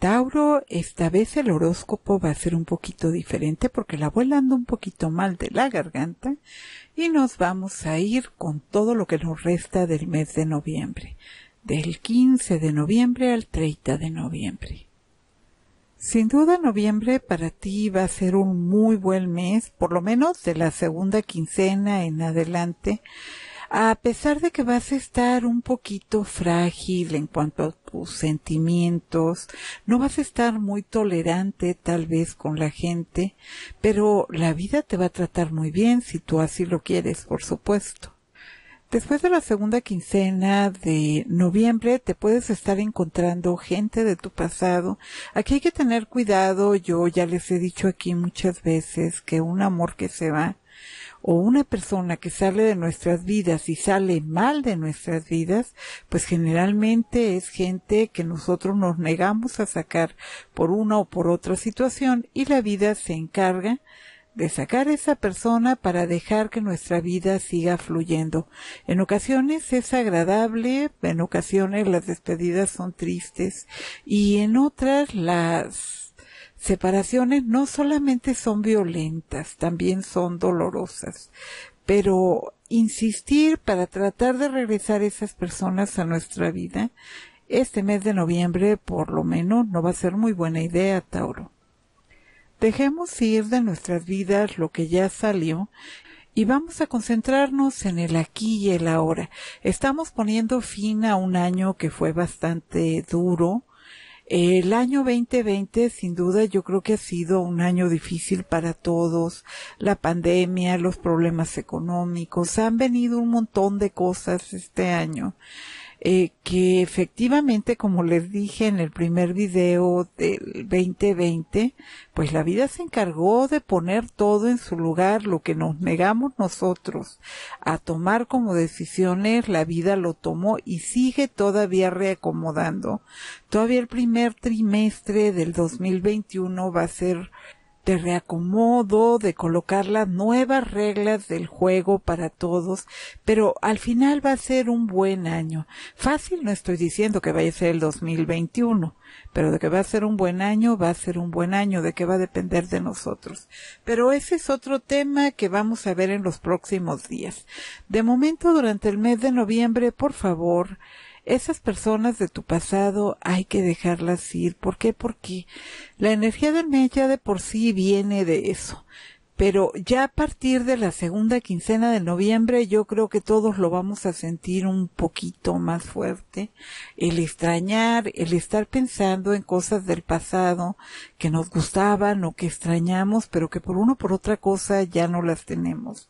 Tauro. esta vez el horóscopo va a ser un poquito diferente porque la abuela anda un poquito mal de la garganta y nos vamos a ir con todo lo que nos resta del mes de noviembre, del 15 de noviembre al 30 de noviembre. Sin duda noviembre para ti va a ser un muy buen mes, por lo menos de la segunda quincena en adelante, a pesar de que vas a estar un poquito frágil en cuanto a tus sentimientos, no vas a estar muy tolerante tal vez con la gente, pero la vida te va a tratar muy bien si tú así lo quieres, por supuesto. Después de la segunda quincena de noviembre te puedes estar encontrando gente de tu pasado. Aquí hay que tener cuidado, yo ya les he dicho aquí muchas veces que un amor que se va o una persona que sale de nuestras vidas y sale mal de nuestras vidas, pues generalmente es gente que nosotros nos negamos a sacar por una o por otra situación y la vida se encarga de sacar a esa persona para dejar que nuestra vida siga fluyendo. En ocasiones es agradable, en ocasiones las despedidas son tristes y en otras las separaciones no solamente son violentas, también son dolorosas, pero insistir para tratar de regresar esas personas a nuestra vida, este mes de noviembre por lo menos no va a ser muy buena idea, Tauro. Dejemos ir de nuestras vidas lo que ya salió y vamos a concentrarnos en el aquí y el ahora. Estamos poniendo fin a un año que fue bastante duro, el año 2020, sin duda, yo creo que ha sido un año difícil para todos. La pandemia, los problemas económicos, han venido un montón de cosas este año. Eh, que efectivamente, como les dije en el primer video del 2020, pues la vida se encargó de poner todo en su lugar, lo que nos negamos nosotros a tomar como decisiones, la vida lo tomó y sigue todavía reacomodando. Todavía el primer trimestre del 2021 va a ser te reacomodo, de colocar las nuevas reglas del juego para todos, pero al final va a ser un buen año. Fácil no estoy diciendo que vaya a ser el 2021, pero de que va a ser un buen año, va a ser un buen año, de que va a depender de nosotros. Pero ese es otro tema que vamos a ver en los próximos días. De momento, durante el mes de noviembre, por favor, esas personas de tu pasado hay que dejarlas ir. ¿Por qué? Porque la energía del mes ya de por sí viene de eso. Pero ya a partir de la segunda quincena de noviembre yo creo que todos lo vamos a sentir un poquito más fuerte. El extrañar, el estar pensando en cosas del pasado que nos gustaban o que extrañamos, pero que por una o por otra cosa ya no las tenemos.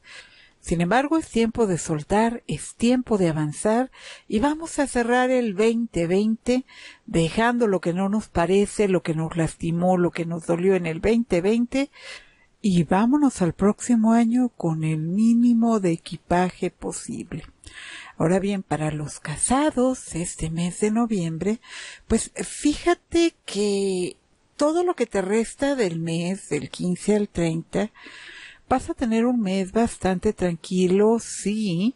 Sin embargo, es tiempo de soltar, es tiempo de avanzar y vamos a cerrar el 2020 dejando lo que no nos parece, lo que nos lastimó, lo que nos dolió en el 2020 y vámonos al próximo año con el mínimo de equipaje posible. Ahora bien, para los casados, este mes de noviembre, pues fíjate que todo lo que te resta del mes, del 15 al 30, Vas a tener un mes bastante tranquilo, sí,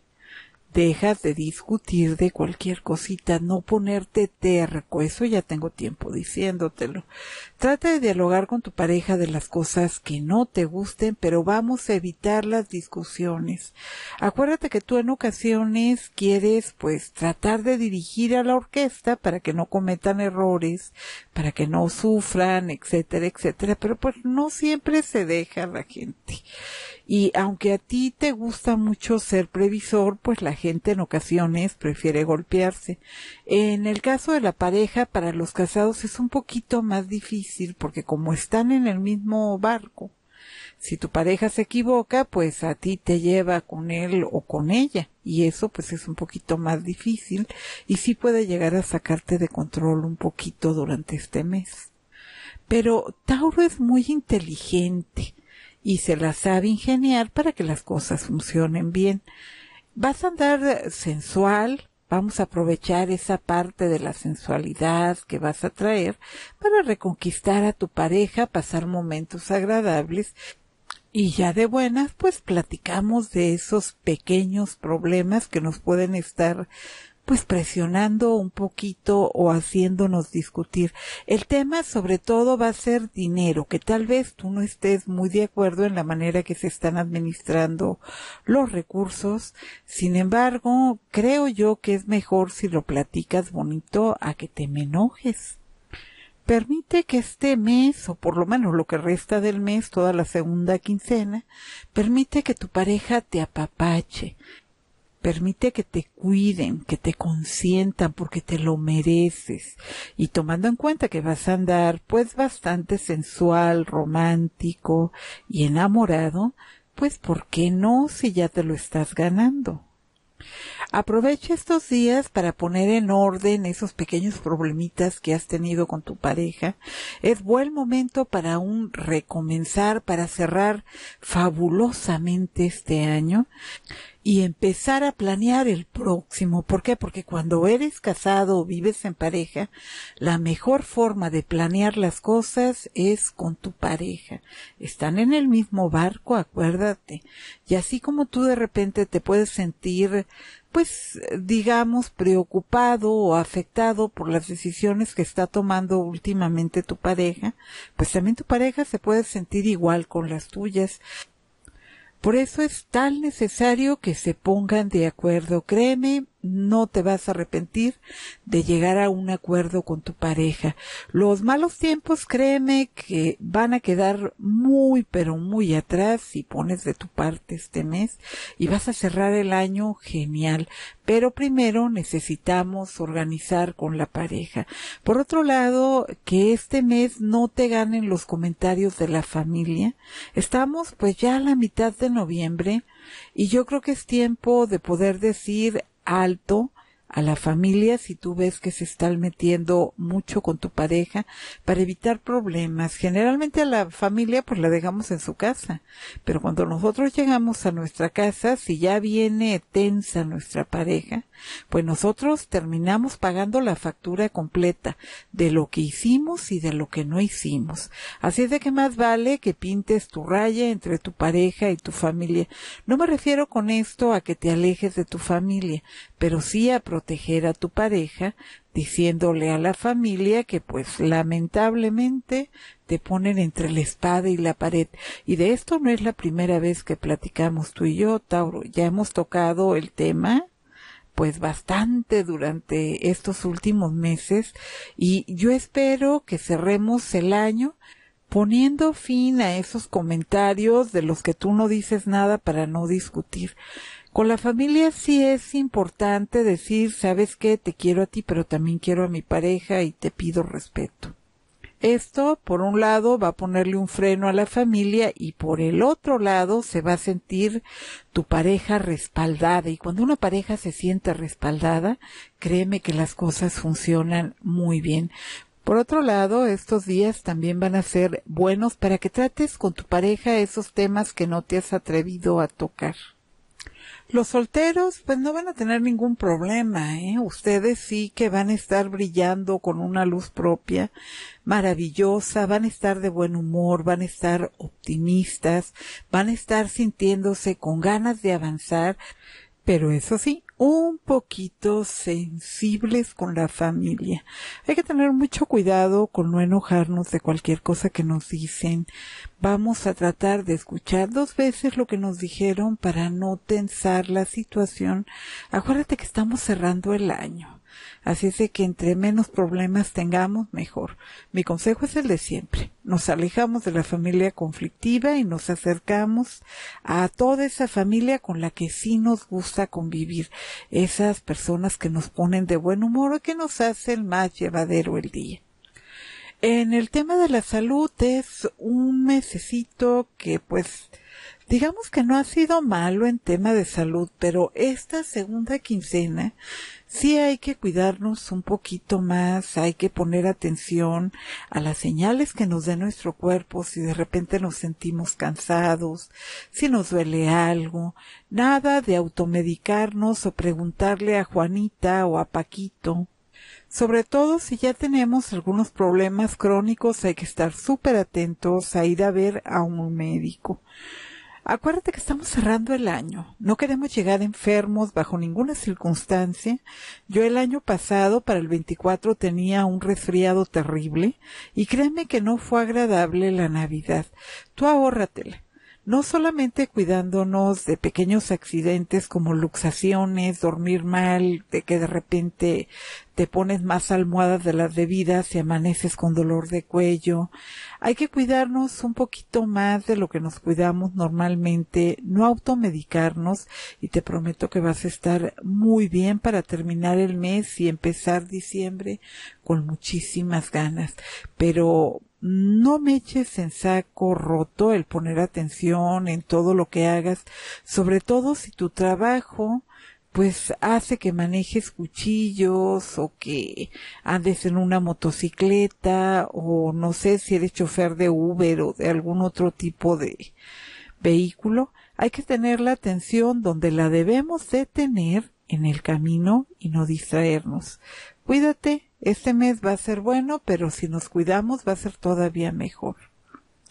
dejas de discutir de cualquier cosita, no ponerte terco, eso ya tengo tiempo diciéndotelo. Trata de dialogar con tu pareja de las cosas que no te gusten, pero vamos a evitar las discusiones. Acuérdate que tú en ocasiones quieres pues tratar de dirigir a la orquesta para que no cometan errores, para que no sufran, etcétera, etcétera, pero pues no siempre se deja la gente. Y aunque a ti te gusta mucho ser previsor, pues la gente en ocasiones prefiere golpearse. En el caso de la pareja, para los casados es un poquito más difícil porque como están en el mismo barco, si tu pareja se equivoca, pues a ti te lleva con él o con ella. Y eso pues es un poquito más difícil y sí puede llegar a sacarte de control un poquito durante este mes. Pero Tauro es muy inteligente y se la sabe ingeniar para que las cosas funcionen bien vas a andar sensual, vamos a aprovechar esa parte de la sensualidad que vas a traer para reconquistar a tu pareja, pasar momentos agradables y ya de buenas pues platicamos de esos pequeños problemas que nos pueden estar pues presionando un poquito o haciéndonos discutir. El tema sobre todo va a ser dinero, que tal vez tú no estés muy de acuerdo en la manera que se están administrando los recursos. Sin embargo, creo yo que es mejor si lo platicas bonito a que te me enojes permite que este mes, o por lo menos lo que resta del mes, toda la segunda quincena, permite que tu pareja te apapache, Permite que te cuiden, que te consientan porque te lo mereces. Y tomando en cuenta que vas a andar pues bastante sensual, romántico y enamorado, pues ¿por qué no si ya te lo estás ganando? Aprovecha estos días para poner en orden esos pequeños problemitas que has tenido con tu pareja. Es buen momento para un recomenzar, para cerrar fabulosamente este año y empezar a planear el próximo. ¿Por qué? Porque cuando eres casado o vives en pareja, la mejor forma de planear las cosas es con tu pareja. Están en el mismo barco, acuérdate. Y así como tú de repente te puedes sentir pues digamos preocupado o afectado por las decisiones que está tomando últimamente tu pareja, pues también tu pareja se puede sentir igual con las tuyas por eso es tan necesario que se pongan de acuerdo. Créeme, no te vas a arrepentir de llegar a un acuerdo con tu pareja. Los malos tiempos, créeme que van a quedar muy, pero muy atrás si pones de tu parte este mes y vas a cerrar el año genial. Pero primero necesitamos organizar con la pareja. Por otro lado, que este mes no te ganen los comentarios de la familia. Estamos pues ya a la mitad de noviembre y yo creo que es tiempo de poder decir alto a la familia si tú ves que se están metiendo mucho con tu pareja para evitar problemas. Generalmente a la familia pues la dejamos en su casa, pero cuando nosotros llegamos a nuestra casa, si ya viene tensa nuestra pareja, pues nosotros terminamos pagando la factura completa de lo que hicimos y de lo que no hicimos. Así es de que más vale que pintes tu raya entre tu pareja y tu familia. No me refiero con esto a que te alejes de tu familia, pero sí a proteger a tu pareja, diciéndole a la familia que pues lamentablemente te ponen entre la espada y la pared. Y de esto no es la primera vez que platicamos tú y yo, Tauro. Ya hemos tocado el tema pues bastante durante estos últimos meses y yo espero que cerremos el año poniendo fin a esos comentarios de los que tú no dices nada para no discutir. Con la familia sí es importante decir, sabes que te quiero a ti, pero también quiero a mi pareja y te pido respeto. Esto, por un lado, va a ponerle un freno a la familia y por el otro lado se va a sentir tu pareja respaldada. Y cuando una pareja se siente respaldada, créeme que las cosas funcionan muy bien. Por otro lado, estos días también van a ser buenos para que trates con tu pareja esos temas que no te has atrevido a tocar. Los solteros pues no van a tener ningún problema, ¿eh? Ustedes sí que van a estar brillando con una luz propia maravillosa, van a estar de buen humor, van a estar optimistas, van a estar sintiéndose con ganas de avanzar, pero eso sí, un poquito sensibles con la familia. Hay que tener mucho cuidado con no enojarnos de cualquier cosa que nos dicen. Vamos a tratar de escuchar dos veces lo que nos dijeron para no tensar la situación. Acuérdate que estamos cerrando el año. Así es de que entre menos problemas tengamos, mejor. Mi consejo es el de siempre. Nos alejamos de la familia conflictiva y nos acercamos a toda esa familia con la que sí nos gusta convivir. Esas personas que nos ponen de buen humor y que nos hacen más llevadero el día. En el tema de la salud es un mesecito que pues digamos que no ha sido malo en tema de salud, pero esta segunda quincena sí hay que cuidarnos un poquito más, hay que poner atención a las señales que nos dé nuestro cuerpo, si de repente nos sentimos cansados, si nos duele algo, nada de automedicarnos o preguntarle a Juanita o a Paquito. Sobre todo si ya tenemos algunos problemas crónicos hay que estar súper atentos a ir a ver a un médico. Acuérdate que estamos cerrando el año. No queremos llegar enfermos bajo ninguna circunstancia. Yo el año pasado, para el 24, tenía un resfriado terrible y créeme que no fue agradable la Navidad. Tú ahórratele no solamente cuidándonos de pequeños accidentes como luxaciones, dormir mal, de que de repente te pones más almohadas de las debidas y amaneces con dolor de cuello. Hay que cuidarnos un poquito más de lo que nos cuidamos normalmente, no automedicarnos y te prometo que vas a estar muy bien para terminar el mes y empezar diciembre con muchísimas ganas. Pero no me eches en saco roto el poner atención en todo lo que hagas, sobre todo si tu trabajo pues hace que manejes cuchillos o que andes en una motocicleta o no sé si eres chofer de Uber o de algún otro tipo de vehículo, hay que tener la atención donde la debemos de tener en el camino y no distraernos. Cuídate, este mes va a ser bueno, pero si nos cuidamos va a ser todavía mejor.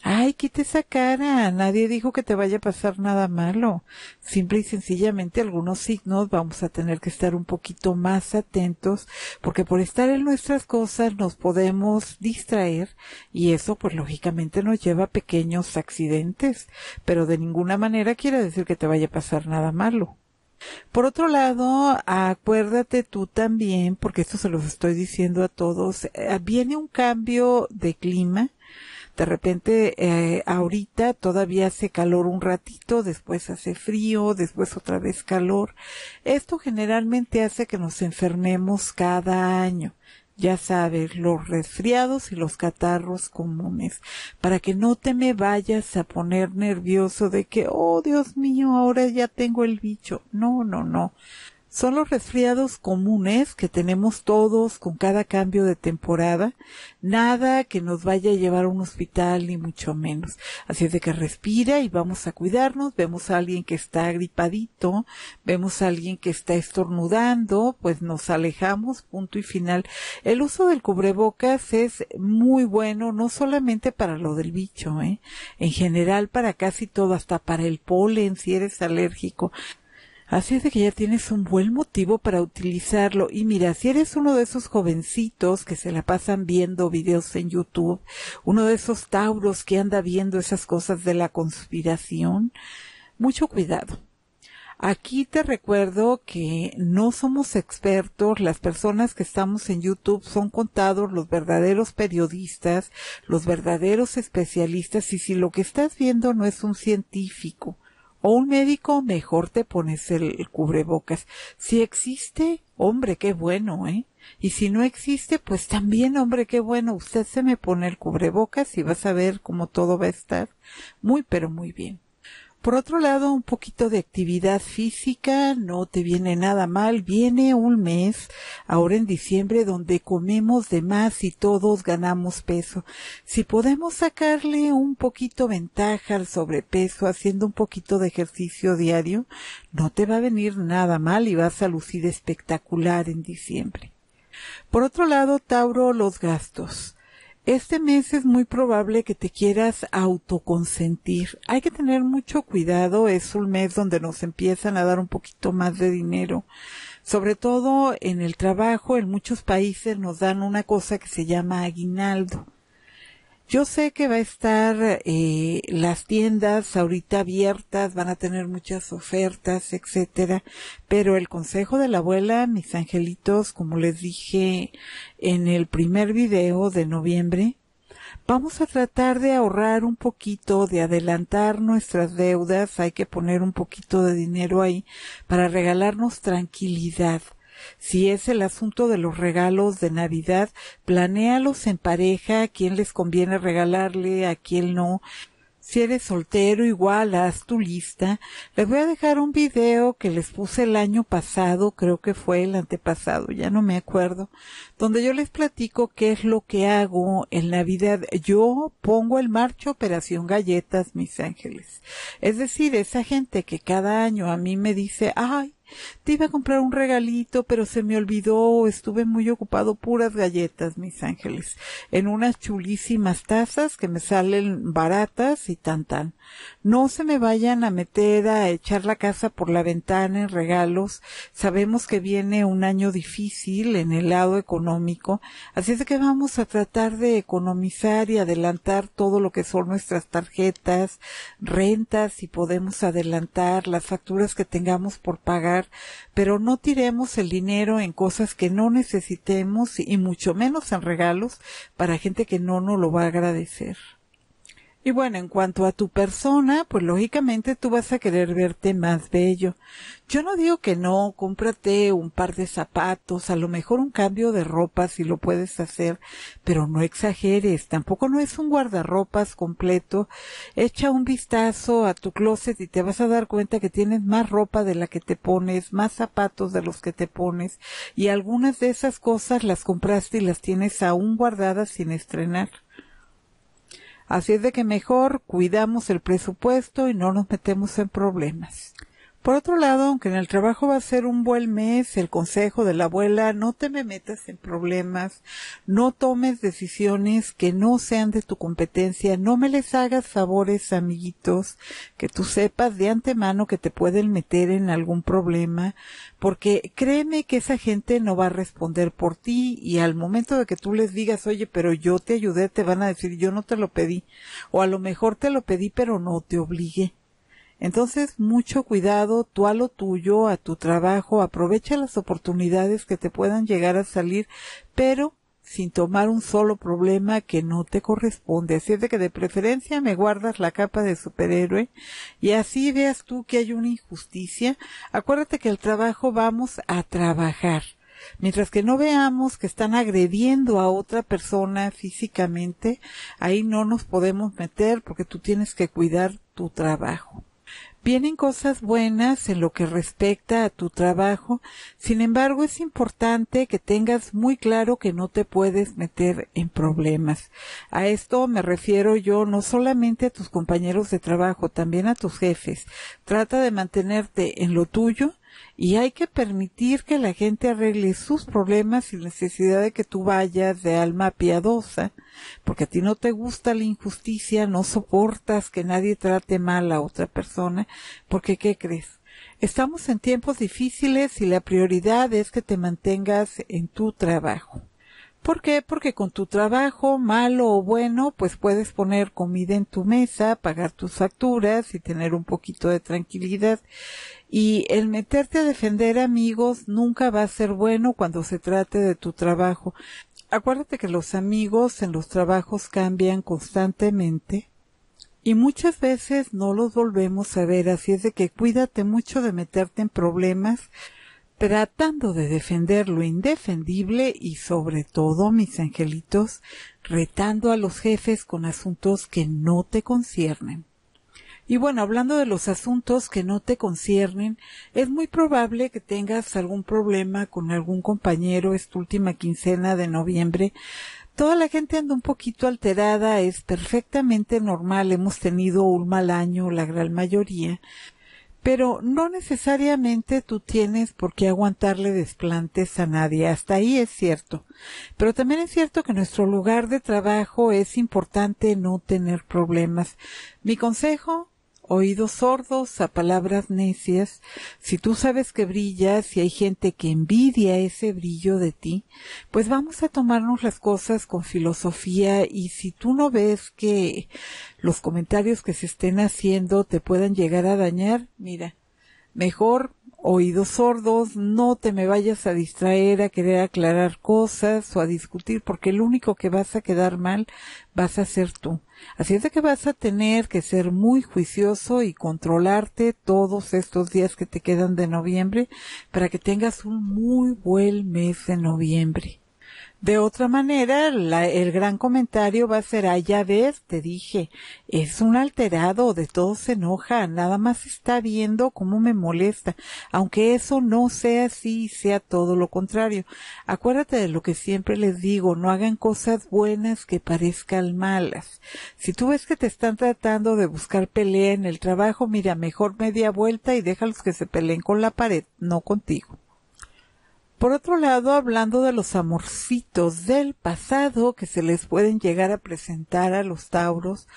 Ay, quite esa cara. Nadie dijo que te vaya a pasar nada malo. Simple y sencillamente algunos signos vamos a tener que estar un poquito más atentos porque por estar en nuestras cosas nos podemos distraer y eso pues lógicamente nos lleva a pequeños accidentes. Pero de ninguna manera quiere decir que te vaya a pasar nada malo. Por otro lado, acuérdate tú también, porque esto se los estoy diciendo a todos, eh, viene un cambio de clima. De repente, eh, ahorita todavía hace calor un ratito, después hace frío, después otra vez calor. Esto generalmente hace que nos enfermemos cada año ya sabes, los resfriados y los catarros comunes, para que no te me vayas a poner nervioso de que, oh Dios mío, ahora ya tengo el bicho. No, no, no. Son los resfriados comunes que tenemos todos con cada cambio de temporada. Nada que nos vaya a llevar a un hospital, ni mucho menos. Así es de que respira y vamos a cuidarnos. Vemos a alguien que está agripadito, vemos a alguien que está estornudando, pues nos alejamos, punto y final. El uso del cubrebocas es muy bueno, no solamente para lo del bicho, ¿eh? en general para casi todo, hasta para el polen, si eres alérgico. Así es de que ya tienes un buen motivo para utilizarlo. Y mira, si eres uno de esos jovencitos que se la pasan viendo videos en YouTube, uno de esos tauros que anda viendo esas cosas de la conspiración, mucho cuidado. Aquí te recuerdo que no somos expertos, las personas que estamos en YouTube son contados los verdaderos periodistas, los verdaderos especialistas y si lo que estás viendo no es un científico, o un médico, mejor te pones el cubrebocas. Si existe, hombre, qué bueno, ¿eh? Y si no existe, pues también, hombre, qué bueno, usted se me pone el cubrebocas y vas a ver cómo todo va a estar muy, pero muy bien. Por otro lado, un poquito de actividad física no te viene nada mal. Viene un mes, ahora en diciembre, donde comemos de más y todos ganamos peso. Si podemos sacarle un poquito ventaja al sobrepeso haciendo un poquito de ejercicio diario, no te va a venir nada mal y vas a lucir espectacular en diciembre. Por otro lado, Tauro, los gastos. Este mes es muy probable que te quieras autoconsentir. Hay que tener mucho cuidado. Es un mes donde nos empiezan a dar un poquito más de dinero. Sobre todo en el trabajo, en muchos países nos dan una cosa que se llama aguinaldo. Yo sé que va a estar eh, las tiendas ahorita abiertas, van a tener muchas ofertas, etcétera, pero el consejo de la abuela, mis angelitos, como les dije en el primer video de noviembre, vamos a tratar de ahorrar un poquito, de adelantar nuestras deudas, hay que poner un poquito de dinero ahí para regalarnos tranquilidad si es el asunto de los regalos de Navidad, planéalos en pareja, a quién les conviene regalarle, a quién no. Si eres soltero, igual haz tu lista. Les voy a dejar un video que les puse el año pasado, creo que fue el antepasado, ya no me acuerdo, donde yo les platico qué es lo que hago en Navidad. Yo pongo el marcho Operación Galletas, mis ángeles. Es decir, esa gente que cada año a mí me dice, ay, te iba a comprar un regalito, pero se me olvidó, estuve muy ocupado, puras galletas, mis ángeles, en unas chulísimas tazas que me salen baratas y tan tan. No se me vayan a meter a echar la casa por la ventana en regalos. Sabemos que viene un año difícil en el lado económico, así es que vamos a tratar de economizar y adelantar todo lo que son nuestras tarjetas, rentas y podemos adelantar las facturas que tengamos por pagar, pero no tiremos el dinero en cosas que no necesitemos y mucho menos en regalos para gente que no nos lo va a agradecer. Y bueno, en cuanto a tu persona, pues lógicamente tú vas a querer verte más bello. Yo no digo que no, cómprate un par de zapatos, a lo mejor un cambio de ropa si lo puedes hacer, pero no exageres, tampoco no es un guardarropas completo. Echa un vistazo a tu closet y te vas a dar cuenta que tienes más ropa de la que te pones, más zapatos de los que te pones, y algunas de esas cosas las compraste y las tienes aún guardadas sin estrenar. Así es de que mejor cuidamos el presupuesto y no nos metemos en problemas. Por otro lado, aunque en el trabajo va a ser un buen mes, el consejo de la abuela, no te me metas en problemas, no tomes decisiones que no sean de tu competencia, no me les hagas favores, amiguitos, que tú sepas de antemano que te pueden meter en algún problema, porque créeme que esa gente no va a responder por ti y al momento de que tú les digas, oye, pero yo te ayudé, te van a decir, yo no te lo pedí, o a lo mejor te lo pedí, pero no te obligué. Entonces, mucho cuidado, tú a lo tuyo, a tu trabajo, aprovecha las oportunidades que te puedan llegar a salir, pero sin tomar un solo problema que no te corresponde. Así es de que de preferencia me guardas la capa de superhéroe y así veas tú que hay una injusticia. Acuérdate que el trabajo vamos a trabajar. Mientras que no veamos que están agrediendo a otra persona físicamente, ahí no nos podemos meter porque tú tienes que cuidar tu trabajo. Vienen cosas buenas en lo que respecta a tu trabajo, sin embargo es importante que tengas muy claro que no te puedes meter en problemas. A esto me refiero yo no solamente a tus compañeros de trabajo, también a tus jefes. Trata de mantenerte en lo tuyo, y hay que permitir que la gente arregle sus problemas sin necesidad de que tú vayas de alma piadosa, porque a ti no te gusta la injusticia, no soportas que nadie trate mal a otra persona, porque ¿qué crees? Estamos en tiempos difíciles y la prioridad es que te mantengas en tu trabajo. ¿Por qué? Porque con tu trabajo, malo o bueno, pues puedes poner comida en tu mesa, pagar tus facturas y tener un poquito de tranquilidad. Y el meterte a defender amigos nunca va a ser bueno cuando se trate de tu trabajo. Acuérdate que los amigos en los trabajos cambian constantemente y muchas veces no los volvemos a ver, así es de que cuídate mucho de meterte en problemas tratando de defender lo indefendible y sobre todo, mis angelitos, retando a los jefes con asuntos que no te conciernen. Y bueno, hablando de los asuntos que no te conciernen, es muy probable que tengas algún problema con algún compañero esta última quincena de noviembre. Toda la gente anda un poquito alterada, es perfectamente normal, hemos tenido un mal año la gran mayoría, pero no necesariamente tú tienes por qué aguantarle desplantes a nadie. Hasta ahí es cierto. Pero también es cierto que nuestro lugar de trabajo es importante no tener problemas. Mi consejo, oídos sordos a palabras necias, si tú sabes que brillas y hay gente que envidia ese brillo de ti, pues vamos a tomarnos las cosas con filosofía y si tú no ves que los comentarios que se estén haciendo te puedan llegar a dañar, mira, mejor oídos sordos, no te me vayas a distraer, a querer aclarar cosas o a discutir, porque el único que vas a quedar mal vas a ser tú. Así es de que vas a tener que ser muy juicioso y controlarte todos estos días que te quedan de noviembre para que tengas un muy buen mes de noviembre. De otra manera, el gran comentario va a ser, ya ves, te dije, es un alterado, de todo se enoja, nada más está viendo cómo me molesta, aunque eso no sea así, sea todo lo contrario. Acuérdate de lo que siempre les digo, no hagan cosas buenas que parezcan malas. Si tú ves que te están tratando de buscar pelea en el trabajo, mira, mejor media vuelta y déjalos que se peleen con la pared, no contigo. Por otro lado, hablando de los amorcitos del pasado que se les pueden llegar a presentar a los tauros,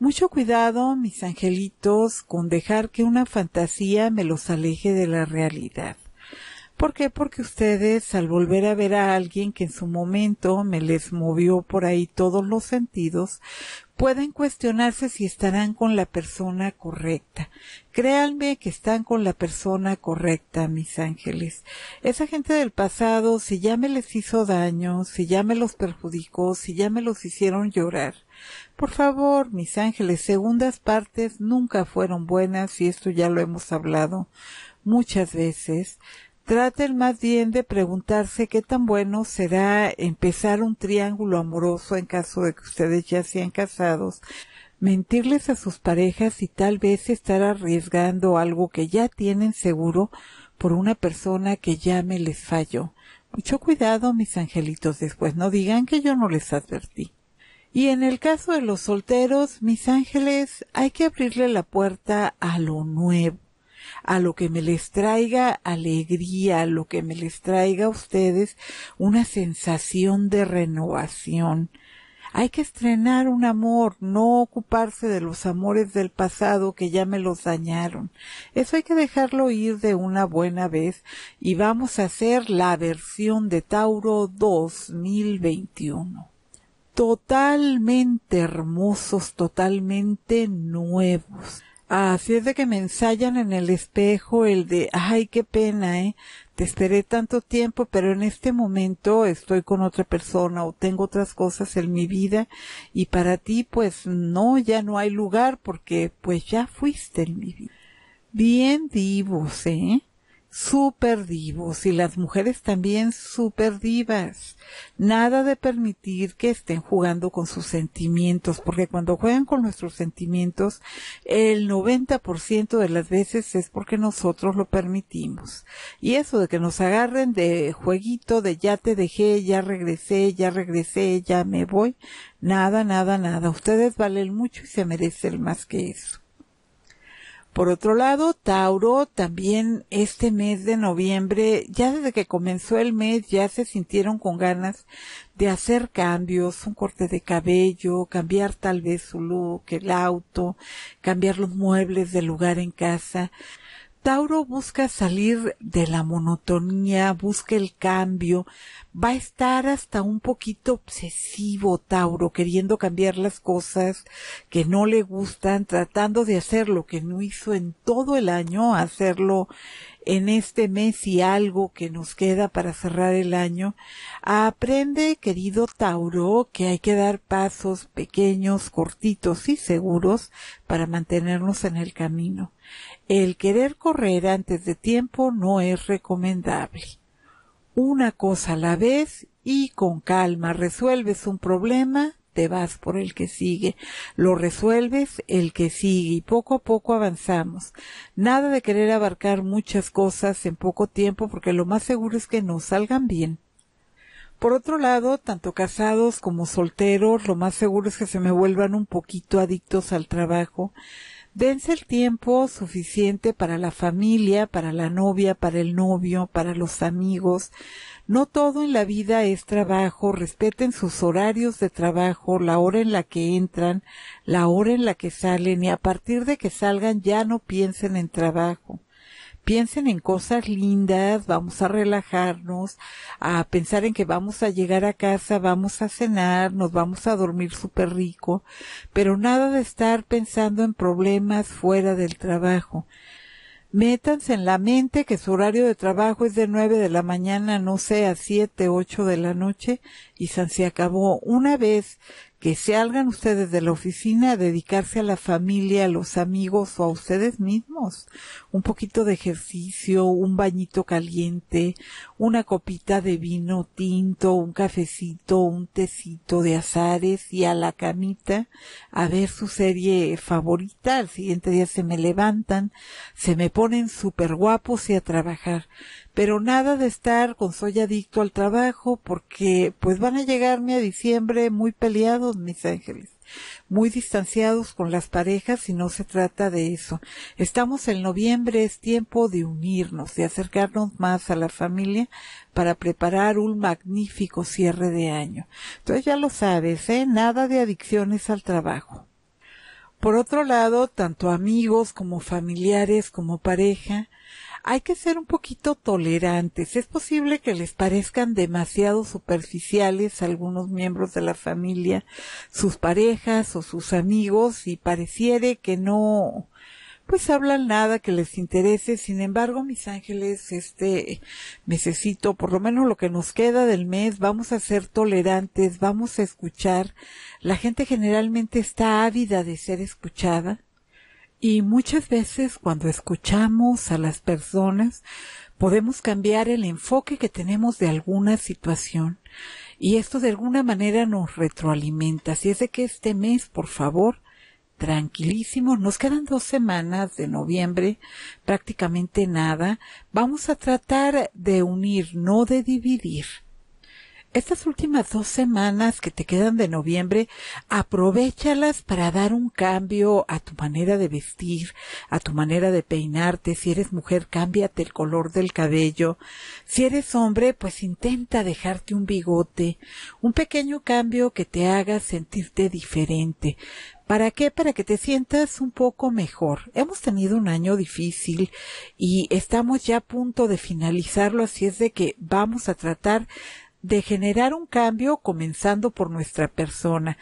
mucho cuidado, mis angelitos, con dejar que una fantasía me los aleje de la realidad. ¿Por qué? Porque ustedes al volver a ver a alguien que en su momento me les movió por ahí todos los sentidos, pueden cuestionarse si estarán con la persona correcta. Créanme que están con la persona correcta, mis ángeles. Esa gente del pasado, si ya me les hizo daño, si ya me los perjudicó, si ya me los hicieron llorar. Por favor, mis ángeles, segundas partes nunca fueron buenas y esto ya lo hemos hablado muchas veces. Traten más bien de preguntarse qué tan bueno será empezar un triángulo amoroso en caso de que ustedes ya sean casados, mentirles a sus parejas y tal vez estar arriesgando algo que ya tienen seguro por una persona que ya me les falló. Mucho cuidado, mis angelitos, después no digan que yo no les advertí. Y en el caso de los solteros, mis ángeles, hay que abrirle la puerta a lo nuevo a lo que me les traiga alegría, a lo que me les traiga a ustedes una sensación de renovación. Hay que estrenar un amor, no ocuparse de los amores del pasado que ya me los dañaron. Eso hay que dejarlo ir de una buena vez y vamos a hacer la versión de Tauro 2021. Totalmente hermosos, totalmente nuevos. Así es de que me ensayan en el espejo el de, ay, qué pena, ¿eh? Te esperé tanto tiempo, pero en este momento estoy con otra persona o tengo otras cosas en mi vida y para ti pues no, ya no hay lugar porque pues ya fuiste en mi vida. Bien vivos, ¿eh? Súper divos y las mujeres también súper divas. Nada de permitir que estén jugando con sus sentimientos, porque cuando juegan con nuestros sentimientos, el 90% de las veces es porque nosotros lo permitimos. Y eso de que nos agarren de jueguito, de ya te dejé, ya regresé, ya regresé, ya me voy, nada, nada, nada. Ustedes valen mucho y se merecen más que eso. Por otro lado, Tauro, también este mes de noviembre, ya desde que comenzó el mes, ya se sintieron con ganas de hacer cambios, un corte de cabello, cambiar tal vez su look, el auto, cambiar los muebles del lugar en casa. Tauro busca salir de la monotonía, busca el cambio, va a estar hasta un poquito obsesivo Tauro, queriendo cambiar las cosas que no le gustan, tratando de hacer lo que no hizo en todo el año, hacerlo en este mes y algo que nos queda para cerrar el año. Aprende, querido Tauro, que hay que dar pasos pequeños, cortitos y seguros para mantenernos en el camino. El querer correr antes de tiempo no es recomendable. Una cosa a la vez y con calma resuelves un problema, te vas por el que sigue, lo resuelves el que sigue y poco a poco avanzamos. Nada de querer abarcar muchas cosas en poco tiempo porque lo más seguro es que no salgan bien. Por otro lado, tanto casados como solteros, lo más seguro es que se me vuelvan un poquito adictos al trabajo, dense el tiempo suficiente para la familia, para la novia, para el novio, para los amigos. No todo en la vida es trabajo, respeten sus horarios de trabajo, la hora en la que entran, la hora en la que salen y a partir de que salgan ya no piensen en trabajo piensen en cosas lindas, vamos a relajarnos, a pensar en que vamos a llegar a casa, vamos a cenar, nos vamos a dormir súper rico, pero nada de estar pensando en problemas fuera del trabajo. Métanse en la mente que su horario de trabajo es de nueve de la mañana, no sé, a 7, 8 de la noche y se acabó. Una vez que salgan ustedes de la oficina a dedicarse a la familia, a los amigos o a ustedes mismos. Un poquito de ejercicio, un bañito caliente, una copita de vino tinto, un cafecito, un tecito de azares y a la camita a ver su serie favorita. Al siguiente día se me levantan, se me ponen súper guapos y a trabajar. Pero nada de estar con soy adicto al trabajo porque pues van a llegarme a diciembre muy peleados mis ángeles. Muy distanciados con las parejas y no se trata de eso. Estamos en noviembre, es tiempo de unirnos, de acercarnos más a la familia para preparar un magnífico cierre de año. Entonces ya lo sabes, ¿eh? Nada de adicciones al trabajo. Por otro lado, tanto amigos como familiares como pareja hay que ser un poquito tolerantes. Es posible que les parezcan demasiado superficiales algunos miembros de la familia, sus parejas o sus amigos y pareciere que no, pues hablan nada que les interese. Sin embargo, mis ángeles, este necesito, por lo menos lo que nos queda del mes, vamos a ser tolerantes, vamos a escuchar. La gente generalmente está ávida de ser escuchada. Y muchas veces cuando escuchamos a las personas podemos cambiar el enfoque que tenemos de alguna situación y esto de alguna manera nos retroalimenta. Así es de que este mes, por favor, tranquilísimo, nos quedan dos semanas de noviembre, prácticamente nada. Vamos a tratar de unir, no de dividir estas últimas dos semanas que te quedan de noviembre, aprovechalas para dar un cambio a tu manera de vestir, a tu manera de peinarte. Si eres mujer, cámbiate el color del cabello. Si eres hombre, pues intenta dejarte un bigote, un pequeño cambio que te haga sentirte diferente. ¿Para qué? Para que te sientas un poco mejor. Hemos tenido un año difícil y estamos ya a punto de finalizarlo, así es de que vamos a tratar de generar un cambio comenzando por nuestra persona.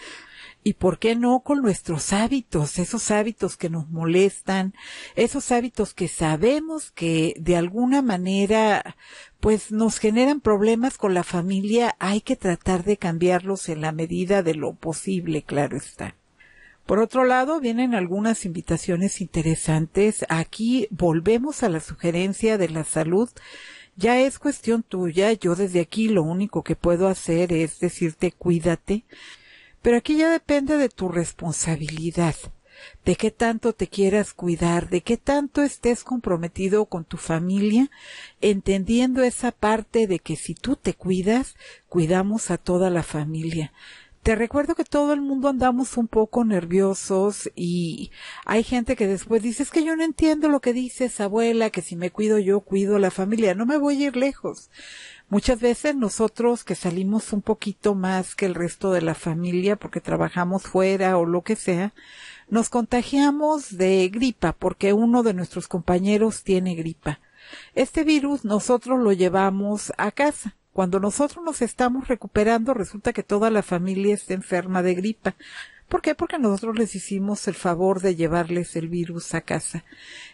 Y por qué no con nuestros hábitos, esos hábitos que nos molestan, esos hábitos que sabemos que de alguna manera pues nos generan problemas con la familia, hay que tratar de cambiarlos en la medida de lo posible, claro está. Por otro lado, vienen algunas invitaciones interesantes. Aquí volvemos a la sugerencia de la salud ya es cuestión tuya, yo desde aquí lo único que puedo hacer es decirte cuídate, pero aquí ya depende de tu responsabilidad, de qué tanto te quieras cuidar, de qué tanto estés comprometido con tu familia, entendiendo esa parte de que si tú te cuidas, cuidamos a toda la familia. Te recuerdo que todo el mundo andamos un poco nerviosos y hay gente que después dice, es que yo no entiendo lo que dices, abuela, que si me cuido yo, cuido la familia, no me voy a ir lejos. Muchas veces nosotros que salimos un poquito más que el resto de la familia porque trabajamos fuera o lo que sea, nos contagiamos de gripa porque uno de nuestros compañeros tiene gripa. Este virus nosotros lo llevamos a casa. Cuando nosotros nos estamos recuperando, resulta que toda la familia está enferma de gripa. ¿Por qué? Porque nosotros les hicimos el favor de llevarles el virus a casa.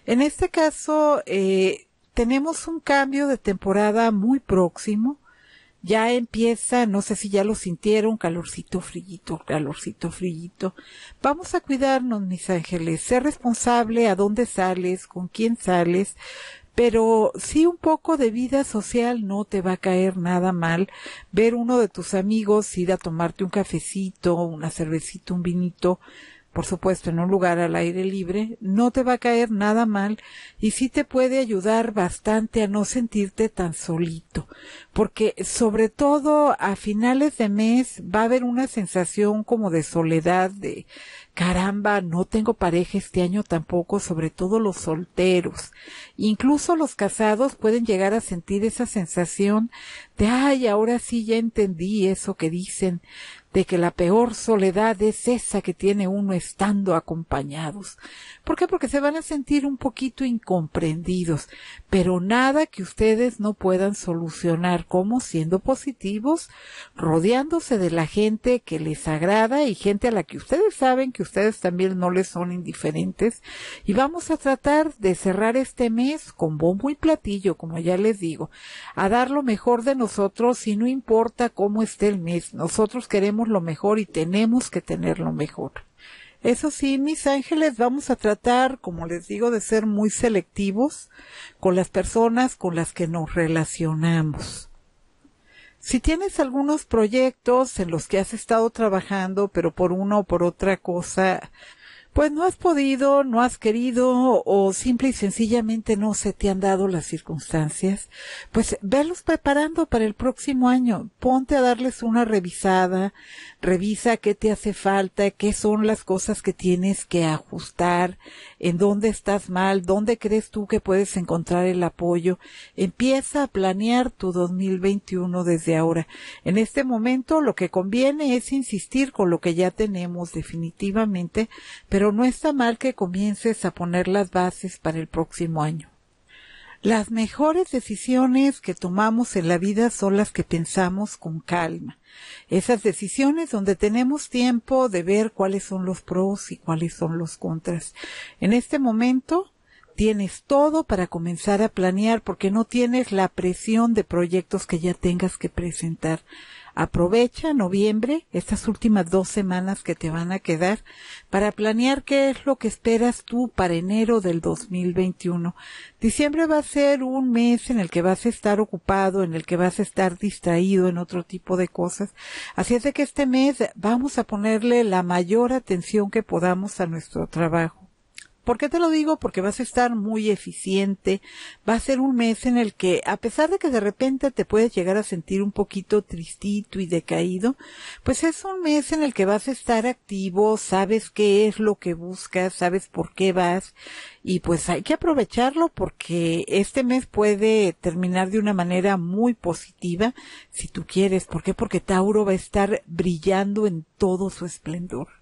En este caso, eh, tenemos un cambio de temporada muy próximo. Ya empieza, no sé si ya lo sintieron, calorcito, frillito, calorcito, frillito. Vamos a cuidarnos, mis ángeles. Ser responsable a dónde sales, con quién sales pero sí un poco de vida social no te va a caer nada mal ver uno de tus amigos ir a tomarte un cafecito, una cervecita, un vinito, por supuesto, en un lugar al aire libre, no te va a caer nada mal y sí te puede ayudar bastante a no sentirte tan solito, porque sobre todo a finales de mes va a haber una sensación como de soledad, de, caramba, no tengo pareja este año tampoco, sobre todo los solteros. Incluso los casados pueden llegar a sentir esa sensación de, ay, ahora sí ya entendí eso que dicen de que la peor soledad es esa que tiene uno estando acompañados. ¿Por qué? Porque se van a sentir un poquito incomprendidos, pero nada que ustedes no puedan solucionar, como siendo positivos, rodeándose de la gente que les agrada y gente a la que ustedes saben que ustedes también no les son indiferentes. Y vamos a tratar de cerrar este mes con bombo y platillo, como ya les digo, a dar lo mejor de nosotros y no importa cómo esté el mes. Nosotros queremos lo mejor y tenemos que tener lo mejor. Eso sí, mis ángeles, vamos a tratar, como les digo, de ser muy selectivos con las personas con las que nos relacionamos. Si tienes algunos proyectos en los que has estado trabajando, pero por una o por otra cosa pues no has podido, no has querido o simple y sencillamente no se te han dado las circunstancias, pues velos preparando para el próximo año. Ponte a darles una revisada, revisa qué te hace falta, qué son las cosas que tienes que ajustar, en dónde estás mal, dónde crees tú que puedes encontrar el apoyo. Empieza a planear tu 2021 desde ahora. En este momento lo que conviene es insistir con lo que ya tenemos definitivamente, pero no está mal que comiences a poner las bases para el próximo año. Las mejores decisiones que tomamos en la vida son las que pensamos con calma. Esas decisiones donde tenemos tiempo de ver cuáles son los pros y cuáles son los contras. En este momento tienes todo para comenzar a planear porque no tienes la presión de proyectos que ya tengas que presentar. Aprovecha noviembre, estas últimas dos semanas que te van a quedar, para planear qué es lo que esperas tú para enero del 2021. Diciembre va a ser un mes en el que vas a estar ocupado, en el que vas a estar distraído en otro tipo de cosas. Así es de que este mes vamos a ponerle la mayor atención que podamos a nuestro trabajo. ¿Por qué te lo digo? Porque vas a estar muy eficiente. Va a ser un mes en el que, a pesar de que de repente te puedes llegar a sentir un poquito tristito y decaído, pues es un mes en el que vas a estar activo, sabes qué es lo que buscas, sabes por qué vas y pues hay que aprovecharlo porque este mes puede terminar de una manera muy positiva si tú quieres. ¿Por qué? Porque Tauro va a estar brillando en todo su esplendor.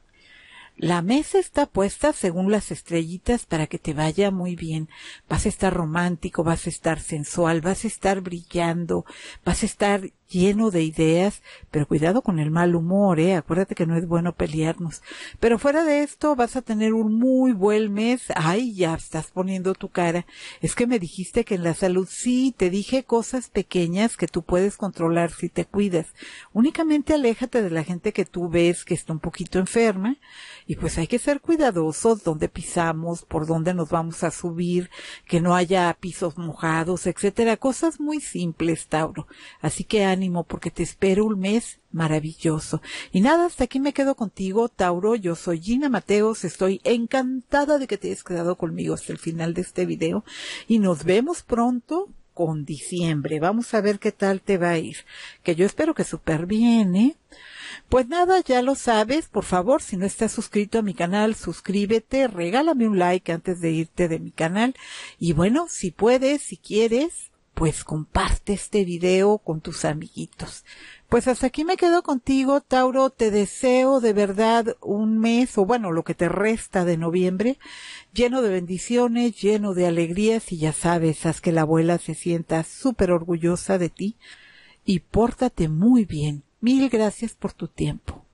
La mesa está puesta según las estrellitas para que te vaya muy bien. Vas a estar romántico, vas a estar sensual, vas a estar brillando, vas a estar lleno de ideas, pero cuidado con el mal humor, ¿eh? Acuérdate que no es bueno pelearnos. Pero fuera de esto, vas a tener un muy buen mes. Ay, ya estás poniendo tu cara. Es que me dijiste que en la salud sí, te dije cosas pequeñas que tú puedes controlar si te cuidas. Únicamente aléjate de la gente que tú ves que está un poquito enferma y pues hay que ser cuidadosos donde pisamos, por dónde nos vamos a subir, que no haya pisos mojados, etcétera. Cosas muy simples, Tauro. Así que porque te espero un mes maravilloso. Y nada, hasta aquí me quedo contigo, Tauro. Yo soy Gina Mateos. Estoy encantada de que te hayas quedado conmigo hasta el final de este video. Y nos vemos pronto con diciembre. Vamos a ver qué tal te va a ir. Que yo espero que súper bien, ¿eh? Pues nada, ya lo sabes. Por favor, si no estás suscrito a mi canal, suscríbete, regálame un like antes de irte de mi canal. Y bueno, si puedes, si quieres, pues comparte este video con tus amiguitos. Pues hasta aquí me quedo contigo, Tauro. Te deseo de verdad un mes, o bueno, lo que te resta de noviembre, lleno de bendiciones, lleno de alegrías y ya sabes, haz que la abuela se sienta súper orgullosa de ti y pórtate muy bien. Mil gracias por tu tiempo.